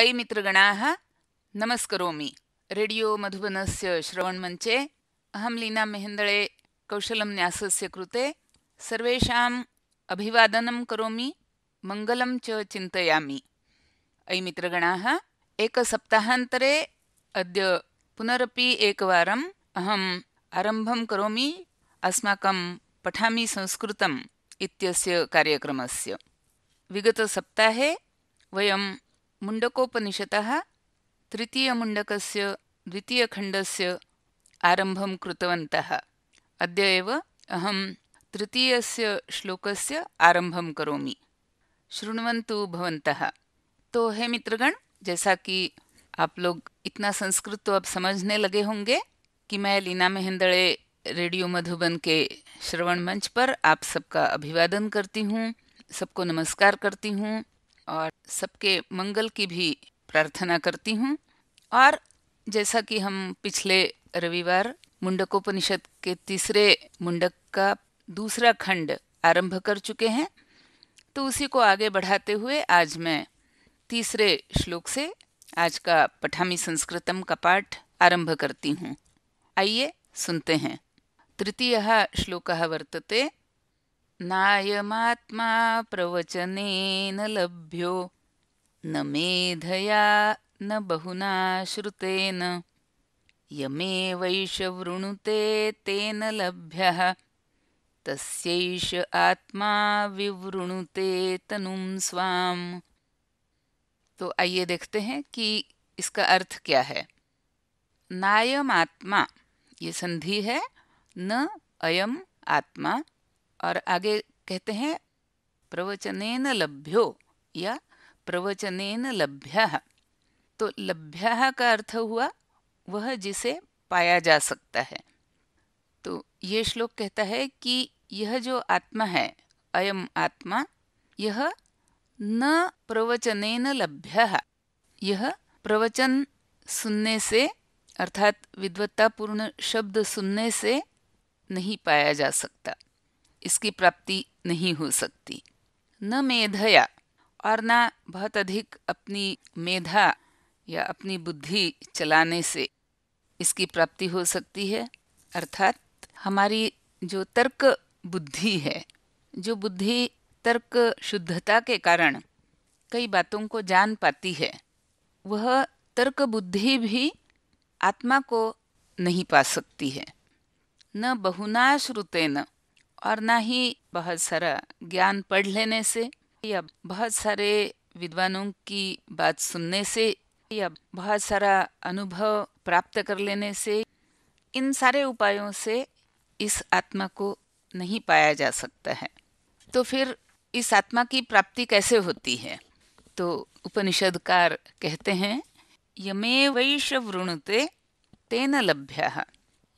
ऐ मित्रगणाः नमस्करोमि radio मधुबनस्य श्रवणमञ्चे अहं लीना मेहेन्दळे कौशलं न्यासस्य कृते सर्वेषाम् अभिवादनं करोमि मङ्गलं च चिन्तयामि अयि मित्रगणाः एकसप्ताहान्तरे अद्य पुनरपि एकवारम् अहम् आरम्भं करोमि अस्माकं पठामि संस्कृतम् इत्यस्य कार्यक्रमस्य विगतसप्ताहे वयं मुंडक द्वितीय खंड से आरंभ अद्य एव अहं तृतीयस्य श्लोक आरम्भं करोमि शृण्वन्तु भवन्तः तो हे मित्रगण जैसा कि आप लोग इतना संस्कृत तो अब समझने लगे होंगे कि मैं लीना मेहंदड़े रेडियो मधुबन के श्रवण मंच पर आप सबका अभिवादन करती हूँ सबको नमस्कार करती हूँ और सबके मंगल की भी प्रार्थना करती हूँ और जैसा कि हम पिछले रविवार मुंडकोपनिषद के तीसरे मुंडक का दूसरा खंड आरंभ कर चुके हैं तो उसी को आगे बढ़ाते हुए आज मैं तीसरे श्लोक से आज का पठामी संस्कृतम का पाठ आरंभ करती हूँ आइए सुनते हैं तृतीय श्लोक वर्तते नायमात्मा प्रवचनेन लभ्यो न मेधया न बहुना श्रुतेन यमेवैष वृणुते तेन लभ्यः तस्यैष आत्मा विवृणुते तनुम स्वाम तो आइए देखते हैं कि इसका अर्थ क्या है नायम आत्मा ये संधि है न अयम आत्मा और आगे कहते हैं प्रवचनेन लभ्यो या प्रवचनेन लभ्य तो लभ्य का अर्थ हुआ वह जिसे पाया जा सकता है तो ये श्लोक कहता है कि यह जो आत्मा है अयम आत्मा यह न प्रवचनेन लभ्य यह प्रवचन सुनने से अर्थात विद्वत्तापूर्ण शब्द सुनने से नहीं पाया जा सकता इसकी प्राप्ति नहीं हो सकती न मेधया और न बहुत अधिक अपनी मेधा या अपनी बुद्धि चलाने से इसकी प्राप्ति हो सकती है अर्थात हमारी जो तर्क बुद्धि है जो बुद्धि तर्क शुद्धता के कारण कई बातों को जान पाती है वह तर्क बुद्धि भी आत्मा को नहीं पा सकती है न बहुना श्रुते न और ना ही बहुत सारा ज्ञान पढ़ लेने से या बहुत सारे विद्वानों की बात सुनने से या बहुत सारा अनुभव प्राप्त कर लेने से इन सारे उपायों से इस आत्मा को नहीं पाया जा सकता है तो फिर इस आत्मा की प्राप्ति कैसे होती है तो उपनिषदकार कहते हैं यमे वैश्य वृणुते तेन लभ्या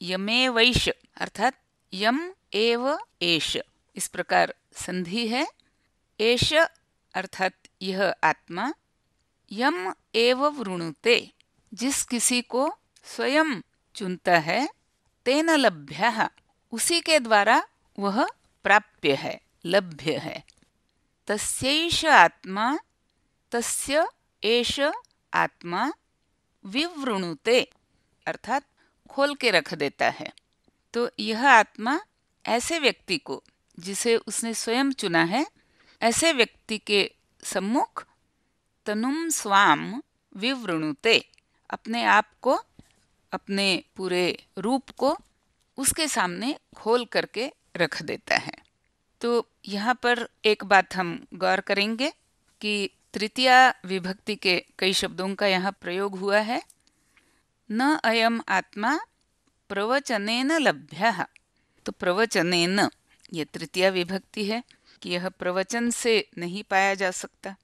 यमे वैश्य अर्थात यम एव एश इस प्रकार संधि है एष अर्थात यह आत्मा यम एव वृणुते जिस किसी को स्वयं चुनता है तेन लभ्य उसी के द्वारा वह प्राप्य है लभ्य है तस्यैष आत्मा तस्य एष आत्मा विवृणुते अर्थात खोल के रख देता है तो यह आत्मा ऐसे व्यक्ति को जिसे उसने स्वयं चुना है ऐसे व्यक्ति के सम्मुख तनुम स्वाम विवृणुते अपने आप को अपने पूरे रूप को उसके सामने खोल करके रख देता है तो यहाँ पर एक बात हम गौर करेंगे कि तृतीय विभक्ति के कई शब्दों का यहाँ प्रयोग हुआ है न अयम आत्मा प्रवचन लभ्य तो न यह तृतीय विभक्ति है कि यह प्रवचन से नहीं पाया जा सकता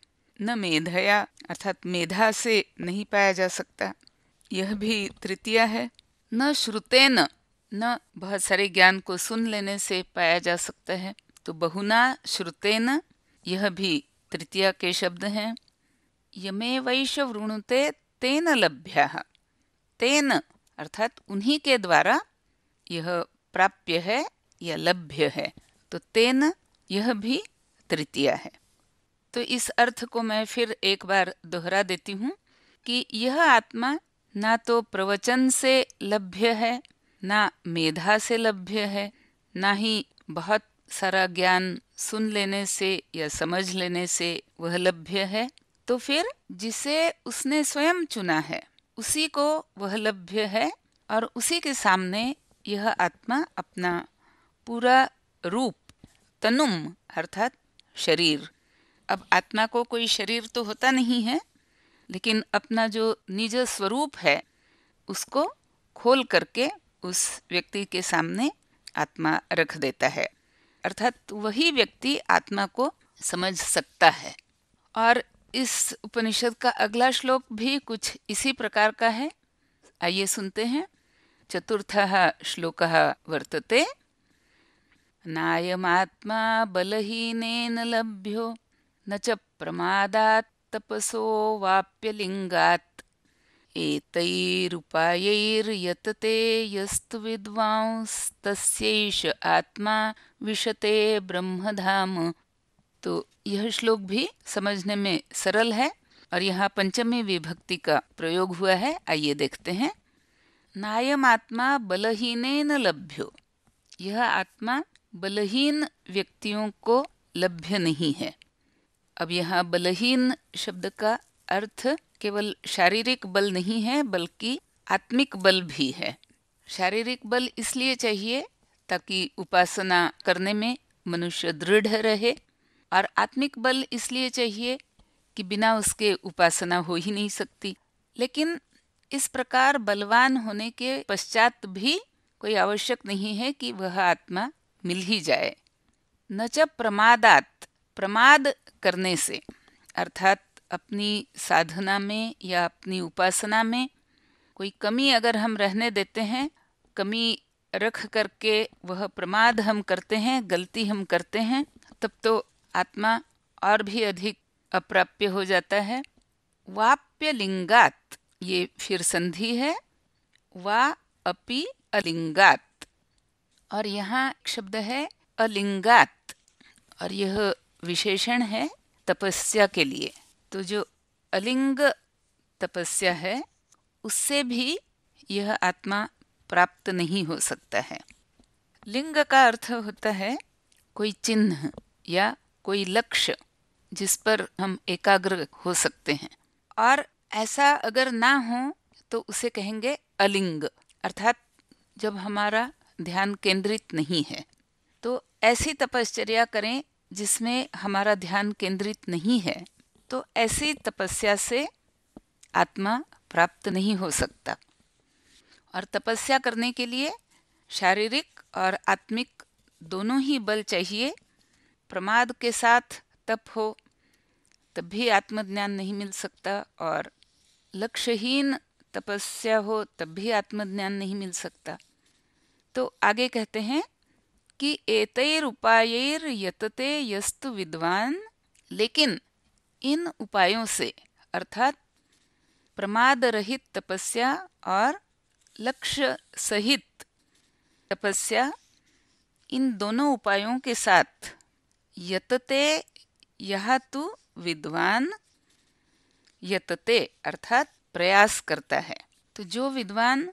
न मेधया अर्थात मेधा से नहीं पाया जा सकता यह भी तृतीय है न श्रुतेन न बहुत सारे ज्ञान को सुन लेने से पाया जा सकता है तो बहुना श्रुतेन यह भी तृतीय के शब्द हैं यमे वैश वृणुते तेन लभ्या तेन अर्थात उन्हीं के द्वारा यह प्राप्य है या लभ्य है तो तेन यह भी तृतीय है तो इस अर्थ को मैं फिर एक बार दोहरा देती हूँ कि यह आत्मा ना तो प्रवचन से लभ्य है ना मेधा से लभ्य है ना ही बहुत सारा ज्ञान सुन लेने से या समझ लेने से वह लभ्य है तो फिर जिसे उसने स्वयं चुना है उसी को वह लभ्य है और उसी के सामने यह आत्मा अपना पूरा रूप तनुम अर्थात शरीर अब आत्मा को कोई शरीर तो होता नहीं है लेकिन अपना जो निज स्वरूप है उसको खोल करके उस व्यक्ति के सामने आत्मा रख देता है अर्थात वही व्यक्ति आत्मा को समझ सकता है और इस उपनिषद का अगला श्लोक भी कुछ इसी प्रकार का है आइए सुनते हैं चतुर्थः श्लोकः वर्तते नायमात्मा बलहीनेन लभ्यो न च प्रमादात् तपसो वाप्यलिङ्गात् एतैरुपायैर्यतते यस्तु विद्वांस्तस्यैष आत्मा विशते ब्रह्मधाम तो यह श्लोक भी समझने में सरल है और यहाँ पंचमी विभक्ति का प्रयोग हुआ है आइए देखते हैं नायम आत्मा बलहीने न लभ्यो यह आत्मा बलहीन व्यक्तियों को लभ्य नहीं है अब यहाँ बलहीन शब्द का अर्थ केवल शारीरिक बल नहीं है बल्कि आत्मिक बल भी है शारीरिक बल इसलिए चाहिए ताकि उपासना करने में मनुष्य दृढ़ रहे और आत्मिक बल इसलिए चाहिए कि बिना उसके उपासना हो ही नहीं सकती लेकिन इस प्रकार बलवान होने के पश्चात भी कोई आवश्यक नहीं है कि वह आत्मा मिल ही जाए न च प्रमादात प्रमाद करने से अर्थात अपनी साधना में या अपनी उपासना में कोई कमी अगर हम रहने देते हैं कमी रख करके वह प्रमाद हम करते हैं गलती हम करते हैं तब तो आत्मा और भी अधिक अप्राप्य हो जाता है वाप्य लिंगात ये फिर संधि है वा अपि अलिंगात और यहाँ शब्द है अलिंगात और यह विशेषण है तपस्या के लिए तो जो अलिंग तपस्या है उससे भी यह आत्मा प्राप्त नहीं हो सकता है लिंग का अर्थ होता है कोई चिन्ह या कोई लक्ष्य जिस पर हम एकाग्र हो सकते हैं और ऐसा अगर ना हो तो उसे कहेंगे अलिंग अर्थात जब हमारा ध्यान केंद्रित नहीं है तो ऐसी तपश्चर्या करें जिसमें हमारा ध्यान केंद्रित नहीं है तो ऐसी तपस्या से आत्मा प्राप्त नहीं हो सकता और तपस्या करने के लिए शारीरिक और आत्मिक दोनों ही बल चाहिए प्रमाद के साथ तप हो तब भी आत्मज्ञान नहीं मिल सकता और लक्ष्यहीन तपस्या हो तब भी आत्मज्ञान नहीं मिल सकता तो आगे कहते हैं कि एतैर उपाय यतते यस्तु विद्वान लेकिन इन उपायों से अर्थात प्रमाद रहित तपस्या और लक्ष्य सहित तपस्या इन दोनों उपायों के साथ यतते यह तो विद्वान यतते अर्थात प्रयास करता है तो जो विद्वान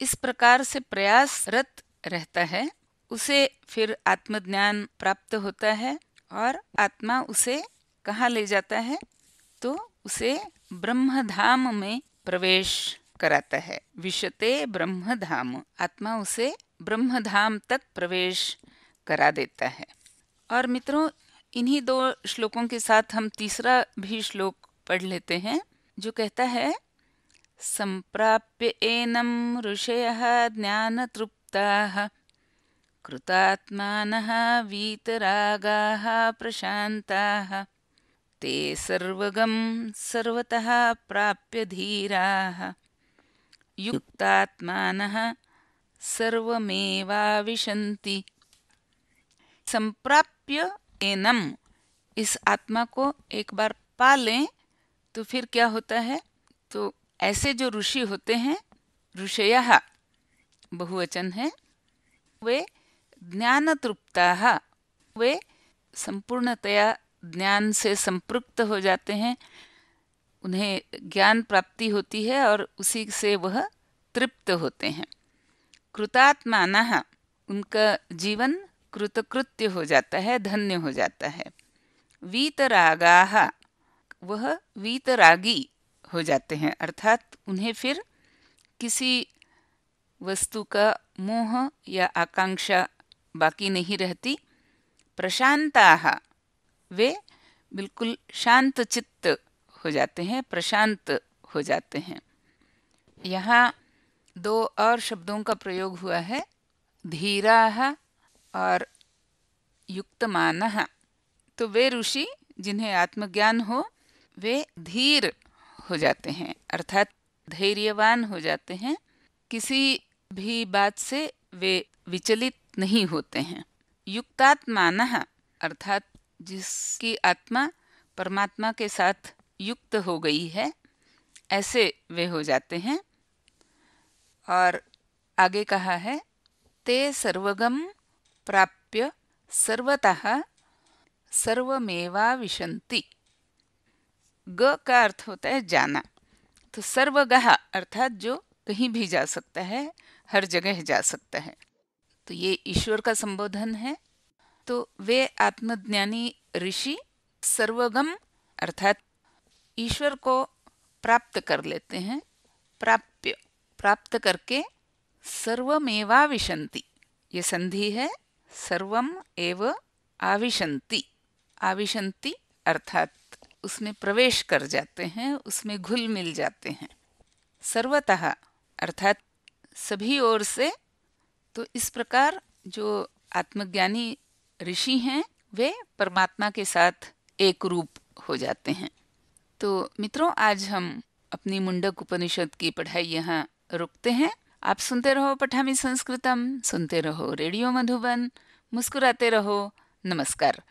इस प्रकार से प्रयासरत रहता है उसे फिर आत्मज्ञान प्राप्त होता है और आत्मा उसे कहाँ ले जाता है तो उसे ब्रह्मधाम में प्रवेश कराता है विशते ब्रह्मधाम आत्मा उसे ब्रह्मधाम तक प्रवेश करा देता है और मित्रों इन्हीं दो श्लोकों के साथ हम तीसरा भी श्लोक पढ़ लेते हैं जो कहता है संप्राप्य एनम ऋषय ज्ञान तृप्ता कृतात्मा वीतरागा प्रशांता ते सर्वगम सर्वतः प्राप्य धीरा युक्तात्मा सर्वमेवाविशन्ति संप्राप्य एनम इस आत्मा को एक बार पालें तो फिर क्या होता है तो ऐसे जो ऋषि होते हैं ऋषय बहुवचन है वे ज्ञान तृप्ता वे संपूर्णतया ज्ञान से संपृक्त हो जाते हैं उन्हें ज्ञान प्राप्ति होती है और उसी से वह तृप्त होते हैं कृतात्माना उनका जीवन कृतकृत्य हो जाता है धन्य हो जाता है वीतरागा वह वीतरागी हो जाते हैं अर्थात उन्हें फिर किसी वस्तु का मोह या आकांक्षा बाकी नहीं रहती प्रशांता वे बिल्कुल शांत चित्त हो जाते हैं प्रशांत हो जाते हैं यहाँ दो और शब्दों का प्रयोग हुआ है धीरा और युक्तमान तो वे ऋषि जिन्हें आत्मज्ञान हो वे धीर हो जाते हैं अर्थात धैर्यवान हो जाते हैं किसी भी बात से वे विचलित नहीं होते हैं युक्तात्मान अर्थात जिसकी आत्मा परमात्मा के साथ युक्त हो गई है ऐसे वे हो जाते हैं और आगे कहा है ते सर्वगम प्राप्य सर्वतः सर्वमेवा विशंति ग का अर्थ होता है जाना तो सर्वगह अर्थात जो कहीं भी जा सकता है हर जगह जा सकता है तो ये ईश्वर का संबोधन है तो वे आत्मज्ञानी ऋषि सर्वगम अर्थात ईश्वर को प्राप्त कर लेते हैं प्राप्य प्राप्त करके सर्वमेवा विशंति ये संधि है सर्वम एव आविशंति आविशंति अर्थात उसमें प्रवेश कर जाते हैं उसमें घुल मिल जाते हैं सर्वतः अर्थात सभी ओर से तो इस प्रकार जो आत्मज्ञानी ऋषि हैं वे परमात्मा के साथ एक रूप हो जाते हैं तो मित्रों आज हम अपनी मुंडक उपनिषद की पढ़ाई यहाँ रुकते हैं आप सुनते रहो पठामी संस्कृतम सुनते रहो रेडियो मधुबन मुस्कुराते रहो नमस्कार